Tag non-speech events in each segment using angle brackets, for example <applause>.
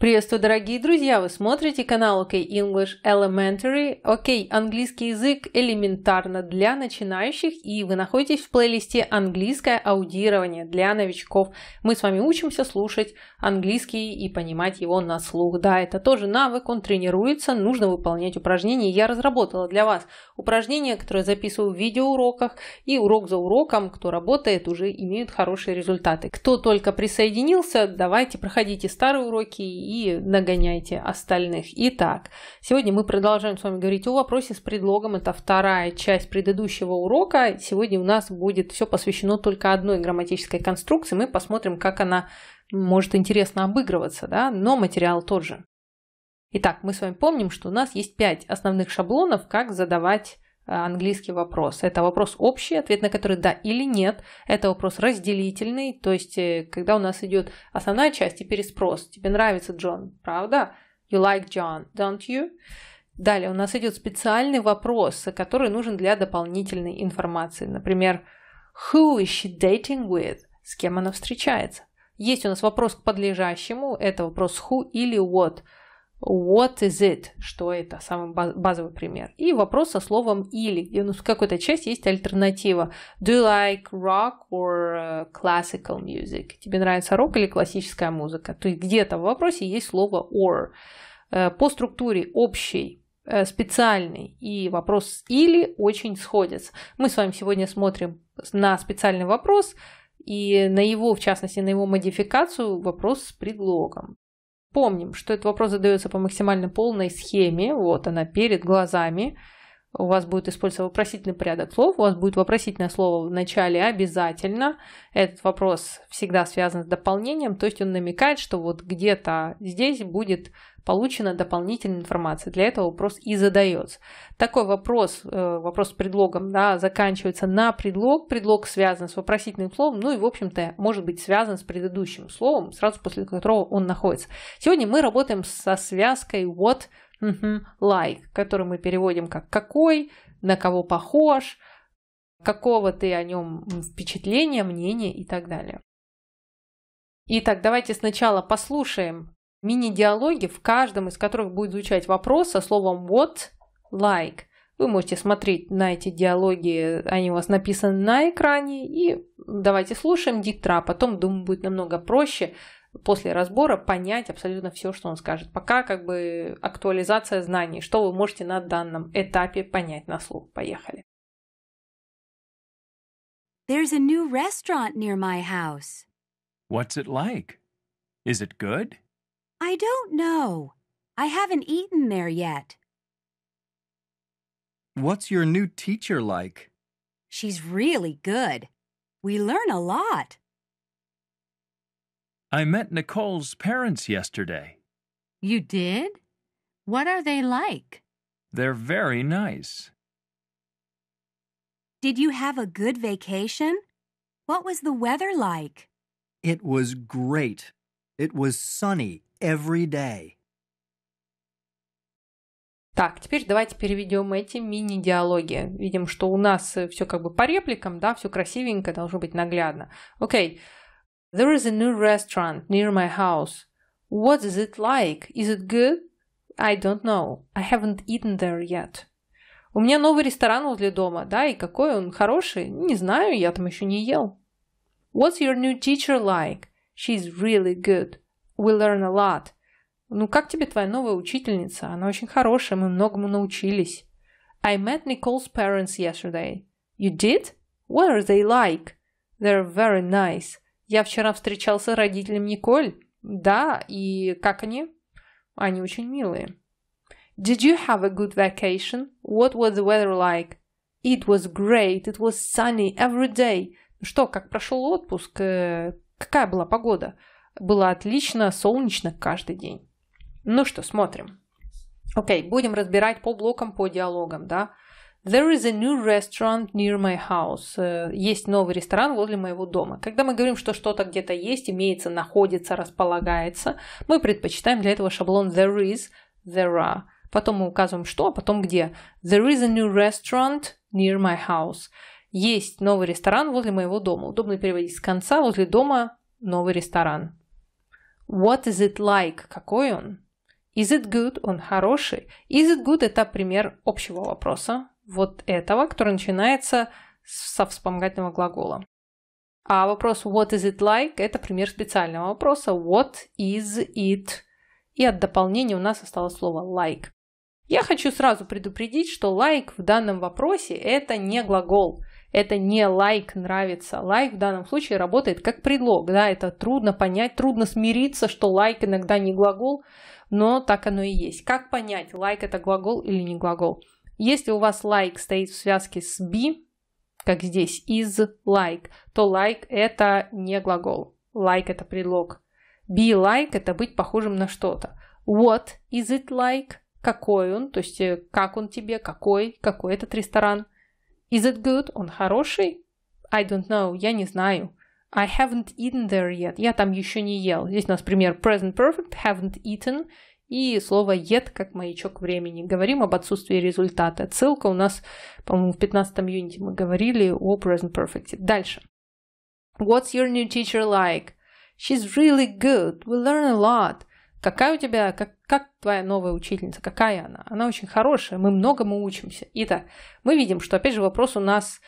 Приветствую, дорогие друзья! Вы смотрите канал OK English Elementary. OK, английский язык элементарно для начинающих, и вы находитесь в плейлисте «Английское аудирование для новичков». Мы с вами учимся слушать английский и понимать его на слух. Да, это тоже навык, он тренируется, нужно выполнять упражнения. Я разработала для вас упражнения, которые записываю в видеоуроках, и урок за уроком, кто работает, уже имеют хорошие результаты. Кто только присоединился, давайте проходите старые уроки и нагоняйте остальных. Итак, сегодня мы продолжаем с вами говорить о вопросе с предлогом. Это вторая часть предыдущего урока. Сегодня у нас будет все посвящено только одной грамматической конструкции. Мы посмотрим, как она может интересно обыгрываться, да? но материал тот же. Итак, мы с вами помним, что у нас есть пять основных шаблонов, как задавать Э, английский вопрос. Это вопрос общий, ответ на который да или нет. Это вопрос разделительный, то есть э, когда у нас идет основная часть и переспрос. Тебе нравится Джон, правда? You like John, don't you? Далее у нас идет специальный вопрос, который нужен для дополнительной информации. Например, who is she dating with? С кем она встречается? Есть у нас вопрос к подлежащему, это вопрос who или what – What is it? Что это? Самый базовый пример. И вопрос со словом или. И ну, в какой-то части есть альтернатива. Do you like rock or э, classical music? Тебе нравится рок или классическая музыка? То есть где-то в вопросе есть слово or. Э, по структуре общий, э, специальный и вопрос или очень сходятся. Мы с вами сегодня смотрим на специальный вопрос и на его, в частности, на его модификацию вопрос с предлогом. Помним, что этот вопрос задается по максимально полной схеме, вот она перед глазами, у вас будет использоваться вопросительный порядок слов, у вас будет вопросительное слово в начале обязательно. Этот вопрос всегда связан с дополнением, то есть он намекает, что вот где-то здесь будет получена дополнительная информация. Для этого вопрос и задается. Такой вопрос, э, вопрос с предлогом, да, заканчивается на предлог. Предлог связан с вопросительным словом, ну и, в общем-то, может быть связан с предыдущим словом, сразу после которого он находится. Сегодня мы работаем со связкой what Угу. Like, который мы переводим как какой, на кого похож, какого ты о нем впечатления, мнения и так далее. Итак, давайте сначала послушаем мини-диалоги, в каждом из которых будет звучать вопрос со словом what, like. Вы можете смотреть на эти диалоги, они у вас написаны на экране. И давайте слушаем диктора, а потом, думаю, будет намного проще после разбора понять абсолютно все, что он скажет. Пока как бы актуализация знаний, что вы можете на данном этапе понять на слух. Поехали. There's a new restaurant near my house. What's it like? Is it good? I don't know. I haven't eaten there yet. What's your new teacher like? She's really good. We learn a lot. I met Nicole's parents yesterday. You did? What are they like? They're very nice. Did you have a good vacation? What was the weather like? It was great. It was sunny every day. Так, теперь давайте переведем эти мини-диалоги. Видим, что у нас э, все как бы по репликам, да, все красивенько, должно быть наглядно. Окей. Okay. There is a new restaurant near my house. What is it like? Is it good? I don't know. I haven't eaten there yet. У меня новый ресторан возле дома, да, и какой он хороший? Не знаю, я там еще не ел. What's your new teacher like? She's really good. We learn a lot. Ну, как тебе твоя новая учительница? Она очень хорошая, мы многому научились. I met Nicole's parents yesterday. You did? What are they like? They're very nice. Я вчера встречался с родителем Николь. Да, и как они? Они очень милые. Did you have a good vacation? What was the weather like? It was great. It was sunny every day. Ну что, как прошел отпуск? Э, какая была погода? Было отлично, солнечно каждый день. Ну что, смотрим. Окей, okay, будем разбирать по блокам, по диалогам, да? There is a new restaurant near my house. Э, есть новый ресторан возле моего дома. Когда мы говорим, что что-то где-то есть, имеется, находится, располагается, мы предпочитаем для этого шаблон there is, there are. Потом мы указываем что, а потом где. There is a new restaurant near my house. Есть новый ресторан возле моего дома. Удобно переводить с конца, возле дома новый ресторан. What is it like? Какой он? Is it good? Он хороший. Is it good – это пример общего вопроса вот этого, который начинается со вспомогательного глагола. А вопрос what is it like – это пример специального вопроса what is it. И от дополнения у нас осталось слово like. Я хочу сразу предупредить, что like в данном вопросе – это не глагол. Это не like нравится. Like в данном случае работает как предлог. Да, это трудно понять, трудно смириться, что like иногда не глагол, но так оно и есть. Как понять, like это глагол или не глагол? Если у вас like стоит в связке с be, как здесь is like, то like это не глагол. Like это предлог. Be like это быть похожим на что-то. What is it like? Какой он? То есть э, как он тебе? Какой? Какой этот ресторан? Is it good? Он хороший? I don't know. Я не знаю. I haven't eaten there yet. Я там еще не ел. Здесь у нас пример present perfect. Haven't eaten и слово «ед» как маячок времени. Говорим об отсутствии результата. Ссылка у нас, по-моему, в 15 июня мы говорили о present perfect. Дальше. What's your new teacher like? She's really good. We learn a lot. Какая у тебя, как, как твоя новая учительница, какая она? Она очень хорошая, мы многому учимся. Итак, мы видим, что опять же вопрос у нас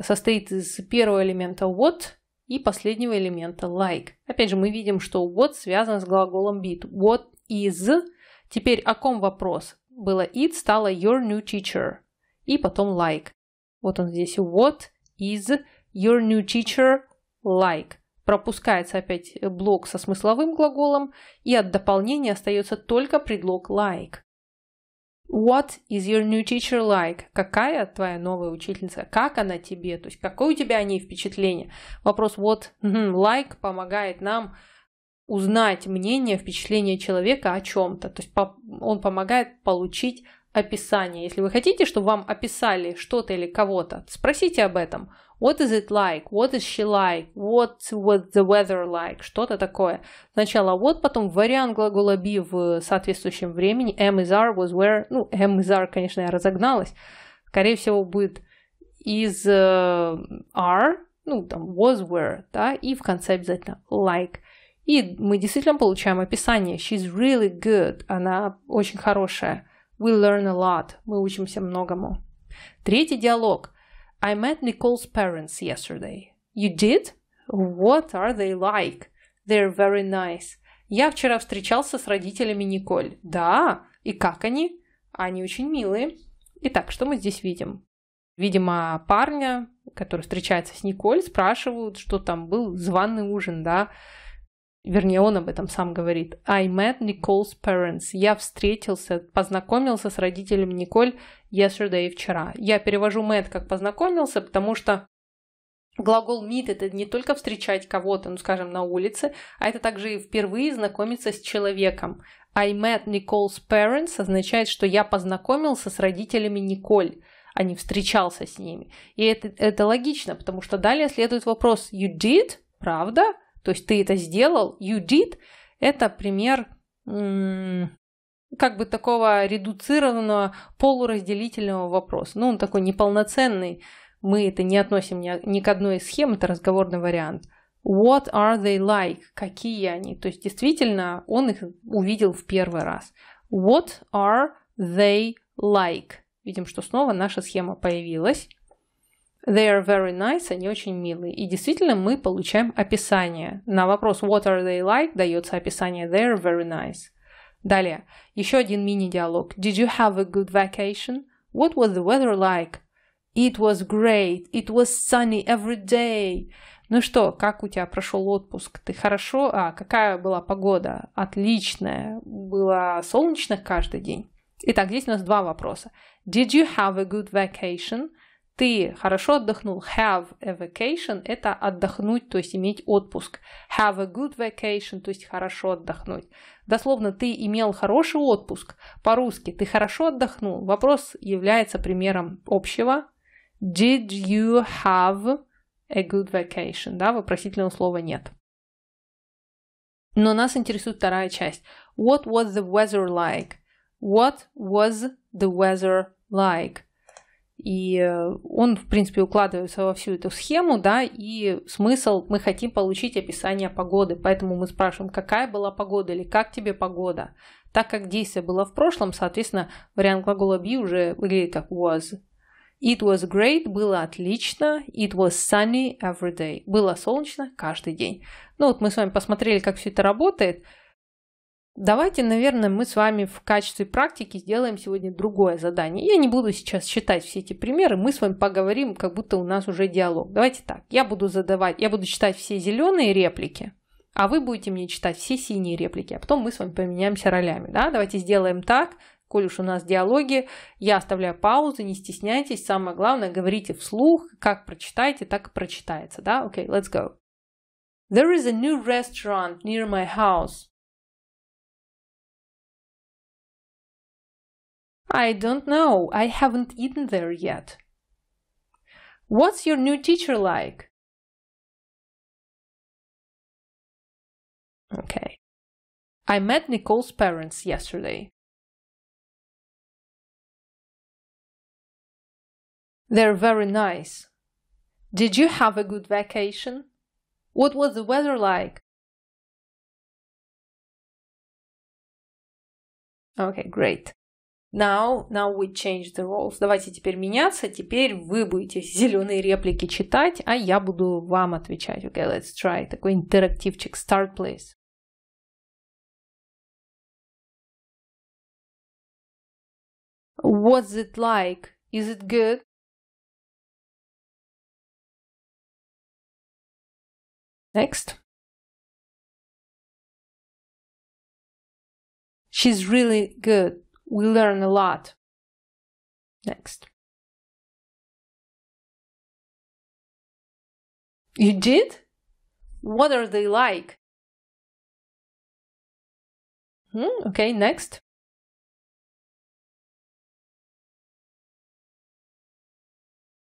состоит из первого элемента what и последнего элемента like. Опять же, мы видим, что what связано с глаголом be. What is Теперь о ком вопрос? Было it, стало your new teacher. И потом like. Вот он здесь. What is your new teacher like? Пропускается опять блок со смысловым глаголом, и от дополнения остается только предлог like. What is your new teacher like? Какая твоя новая учительница? Как она тебе? То есть какое у тебя о ней впечатление? Вопрос what like помогает нам узнать мнение, впечатление человека о чем-то. То есть он помогает получить описание. Если вы хотите, чтобы вам описали что-то или кого-то, спросите об этом. What is it like? What is she like? What was the weather like? Что-то такое. Сначала what, потом вариант глагола be в соответствующем времени. Am is are, was where. Ну, am is are, конечно, я разогналась. Скорее всего, будет is uh, are, ну, там, was where, да, и в конце обязательно like. И мы действительно получаем описание. She's really good. Она очень хорошая. We learn a lot. Мы учимся многому. Третий диалог. I met Nicole's parents yesterday. You did? What are they like? They're very nice. Я вчера встречался с родителями Николь. Да, и как они? Они очень милые. Итак, что мы здесь видим? Видимо, парня, который встречается с Николь, спрашивают, что там был званый ужин, да? вернее, он об этом сам говорит. I met Nicole's parents. Я встретился, познакомился с родителями Николь yesterday, вчера. Я перевожу met как познакомился, потому что Глагол meet – это не только встречать кого-то, ну, скажем, на улице, а это также и впервые знакомиться с человеком. I met Nicole's parents означает, что я познакомился с родителями Николь, а не встречался с ними. И это, это логично, потому что далее следует вопрос «You did?» Правда? То есть ты это сделал, you did, это пример как бы такого редуцированного полуразделительного вопроса. Ну, он такой неполноценный, мы это не относим ни к одной из схем, это разговорный вариант. What are they like? Какие они? То есть действительно он их увидел в первый раз. What are they like? Видим, что снова наша схема появилась. They are very nice, они очень милые. И действительно мы получаем описание. На вопрос what are they like дается описание they are very nice. Далее, еще один мини-диалог. Did you have a good vacation? What was the weather like? It was great. It was sunny every day. Ну что, как у тебя прошел отпуск? Ты хорошо? А, какая была погода? Отличная. Было солнечно каждый день. Итак, здесь у нас два вопроса. Did you have a good vacation? Ты хорошо отдохнул. Have a vacation – это отдохнуть, то есть иметь отпуск. Have a good vacation – то есть хорошо отдохнуть. Дословно, ты имел хороший отпуск. По-русски, ты хорошо отдохнул. Вопрос является примером общего. Did you have a good vacation? Да, вопросительного слова нет. Но нас интересует вторая часть. What was the weather like? What was the weather like? И э, он, в принципе, укладывается во всю эту схему, да, и смысл мы хотим получить описание погоды, поэтому мы спрашиваем, какая была погода или как тебе погода. Так как действие было в прошлом, соответственно, вариант глагола be уже выглядит как was. It was great, было отлично. It was sunny every day. Было солнечно каждый день. Ну вот мы с вами посмотрели, как все это работает. Давайте, наверное, мы с вами в качестве практики сделаем сегодня другое задание. Я не буду сейчас читать все эти примеры, мы с вами поговорим, как будто у нас уже диалог. Давайте так, я буду задавать, я буду читать все зеленые реплики, а вы будете мне читать все синие реплики, а потом мы с вами поменяемся ролями. Да? Давайте сделаем так, коль уж у нас диалоги, я оставляю паузы, не стесняйтесь, самое главное, говорите вслух, как прочитаете, так и прочитается. Да? Окей, okay, let's go. There is a new restaurant near my house. I don't know. I haven't eaten there yet. What's your new teacher like? Okay. I met Nicole's parents yesterday. They're very nice. Did you have a good vacation? What was the weather like? Okay, great. Now, now we change the roles. Давайте теперь меняться. Теперь вы будете зеленые реплики читать, а я буду вам отвечать. Okay, let's try. Такой интерактивчик. Start, please. What's it like? Is it good? Next. She's really good. We learn a lot. Next. You did? What are they like? Hmm, okay, next.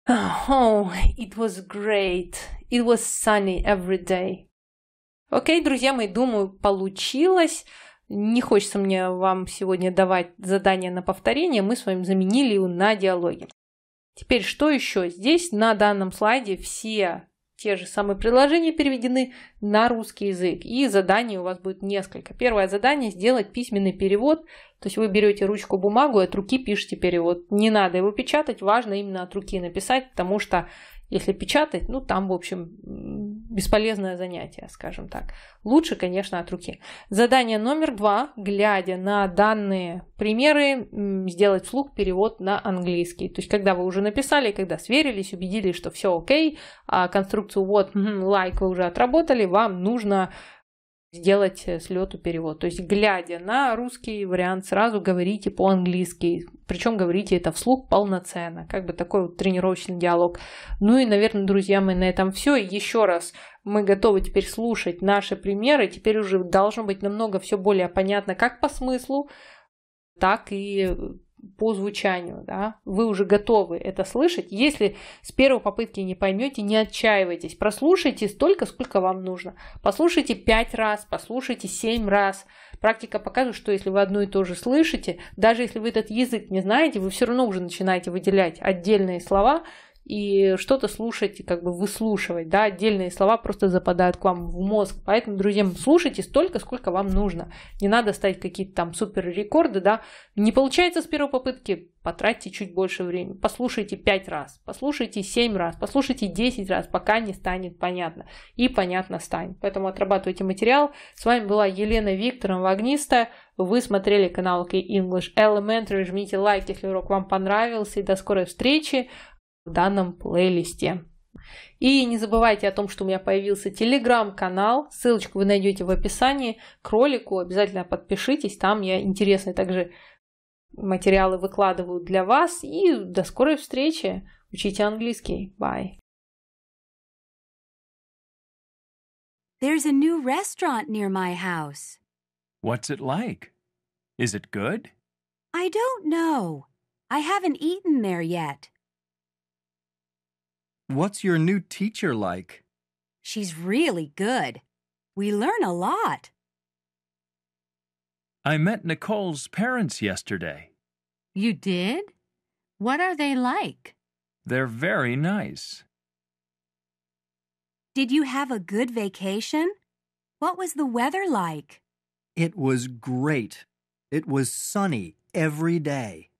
<laughs> Oh, it was great. It was sunny every day. Окей, okay, друзья мои, думаю, получилось. не хочется мне вам сегодня давать задание на повторение, мы с вами заменили его на диалоги. Теперь что еще? Здесь на данном слайде все те же самые предложения переведены на русский язык. И заданий у вас будет несколько. Первое задание – сделать письменный перевод. То есть вы берете ручку, бумагу и от руки пишете перевод. Не надо его печатать, важно именно от руки написать, потому что если печатать, ну там, в общем, бесполезное занятие, скажем так. Лучше, конечно, от руки. Задание номер два, глядя на данные примеры, сделать вслух перевод на английский. То есть, когда вы уже написали, когда сверились, убедились, что все окей, а конструкцию вот, like вы уже отработали, вам нужно сделать э, слету перевод. То есть, глядя на русский вариант, сразу говорите по-английски. Причем говорите это вслух полноценно. Как бы такой вот тренировочный диалог. Ну и, наверное, друзья мои, на этом все. Еще раз, мы готовы теперь слушать наши примеры. Теперь уже должно быть намного все более понятно как по смыслу, так и по звучанию, да, вы уже готовы это слышать. Если с первой попытки не поймете, не отчаивайтесь, прослушайте столько, сколько вам нужно. Послушайте 5 раз, послушайте 7 раз. Практика показывает, что если вы одно и то же слышите, даже если вы этот язык не знаете, вы все равно уже начинаете выделять отдельные слова, и что-то слушать и как бы выслушивать, да, отдельные слова просто западают к вам в мозг, поэтому, друзья, слушайте столько, сколько вам нужно, не надо ставить какие-то там супер рекорды, да, не получается с первой попытки, потратьте чуть больше времени, послушайте 5 раз, послушайте 7 раз, послушайте 10 раз, пока не станет понятно, и понятно станет, поэтому отрабатывайте материал, с вами была Елена Викторовна Вагнистая, вы смотрели канал K-English Elementary, жмите лайк, если урок вам понравился, и до скорой встречи, в данном плейлисте. И не забывайте о том, что у меня появился телеграм-канал, ссылочку вы найдете в описании к ролику, обязательно подпишитесь, там я интересные также материалы выкладываю для вас. И до скорой встречи, учите английский, bye! There's a new restaurant near my house. What's it like? Is it good? I don't know. I haven't eaten there yet. What's your new teacher like? She's really good. We learn a lot. I met Nicole's parents yesterday. You did? What are they like? They're very nice. Did you have a good vacation? What was the weather like? It was great. It was sunny every day.